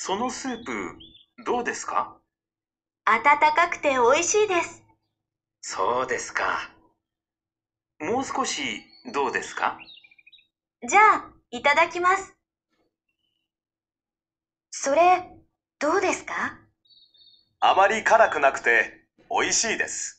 そのスープ、どうですか温かくて美味しいです。そうですか。もう少しどうですかじゃあ、いただきます。それ、どうですかあまり辛くなくて美味しいです。